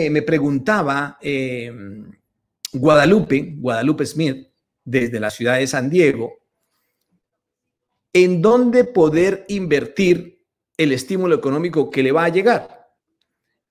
Eh, me preguntaba eh, Guadalupe, Guadalupe Smith, desde la ciudad de San Diego, en dónde poder invertir el estímulo económico que le va a llegar.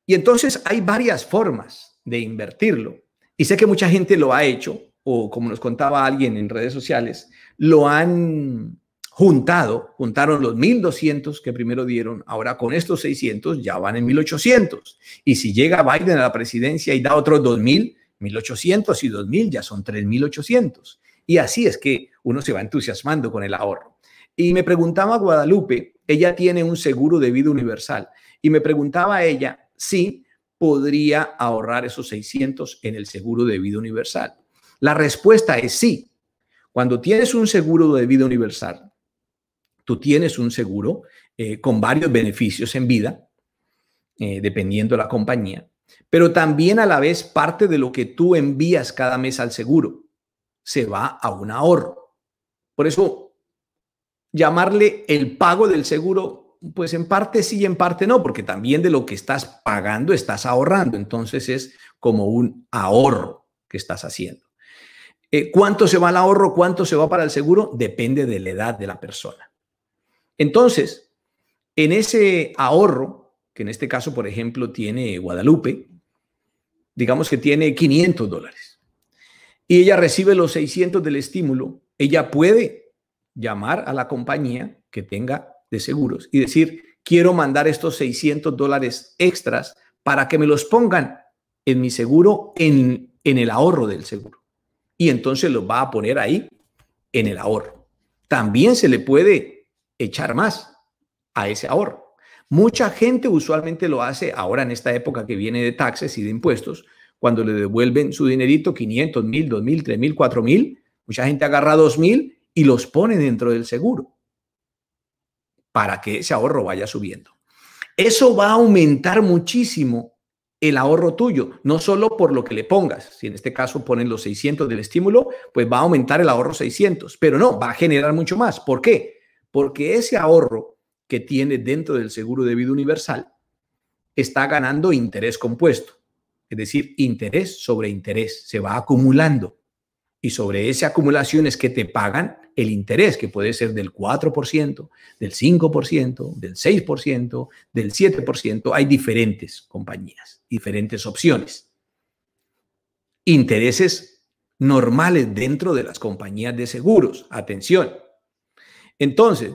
Y entonces hay varias formas de invertirlo. Y sé que mucha gente lo ha hecho, o como nos contaba alguien en redes sociales, lo han juntado, juntaron los 1.200 que primero dieron, ahora con estos 600 ya van en 1.800. Y si llega Biden a la presidencia y da otros 2.000, 1.800 y 2.000 ya son 3.800. Y así es que uno se va entusiasmando con el ahorro. Y me preguntaba Guadalupe, ella tiene un seguro de vida universal, y me preguntaba ella si podría ahorrar esos 600 en el seguro de vida universal. La respuesta es sí. Cuando tienes un seguro de vida universal, tú tienes un seguro eh, con varios beneficios en vida, eh, dependiendo de la compañía, pero también a la vez parte de lo que tú envías cada mes al seguro se va a un ahorro. Por eso, llamarle el pago del seguro, pues en parte sí y en parte no, porque también de lo que estás pagando estás ahorrando, entonces es como un ahorro que estás haciendo. Eh, ¿Cuánto se va al ahorro? ¿Cuánto se va para el seguro? Depende de la edad de la persona. Entonces, en ese ahorro, que en este caso, por ejemplo, tiene Guadalupe, digamos que tiene 500 dólares, y ella recibe los 600 del estímulo, ella puede llamar a la compañía que tenga de seguros y decir, quiero mandar estos 600 dólares extras para que me los pongan en mi seguro, en, en el ahorro del seguro. Y entonces los va a poner ahí en el ahorro. También se le puede echar más a ese ahorro. Mucha gente usualmente lo hace ahora en esta época que viene de taxes y de impuestos, cuando le devuelven su dinerito, 500, 1000, 2000, 3000, 4000. Mucha gente agarra 2000 y los pone dentro del seguro para que ese ahorro vaya subiendo. Eso va a aumentar muchísimo el ahorro tuyo, no solo por lo que le pongas, si en este caso ponen los 600 del estímulo, pues va a aumentar el ahorro 600, pero no, va a generar mucho más. ¿Por qué? porque ese ahorro que tiene dentro del seguro de vida universal está ganando interés compuesto, es decir, interés sobre interés, se va acumulando. Y sobre esa acumulación es que te pagan el interés, que puede ser del 4%, del 5%, del 6%, del 7%. Hay diferentes compañías, diferentes opciones. Intereses normales dentro de las compañías de seguros. Atención, entonces,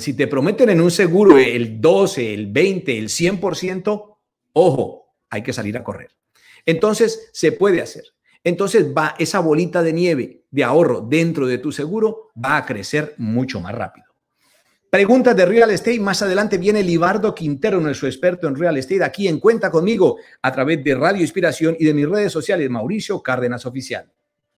si te prometen en un seguro el 12, el 20, el 100%, ojo, hay que salir a correr. Entonces, se puede hacer. Entonces, va esa bolita de nieve de ahorro dentro de tu seguro va a crecer mucho más rápido. Preguntas de Real Estate. Más adelante viene Libardo Quintero, nuestro experto en Real Estate, aquí en Cuenta conmigo a través de Radio Inspiración y de mis redes sociales, Mauricio Cárdenas Oficial.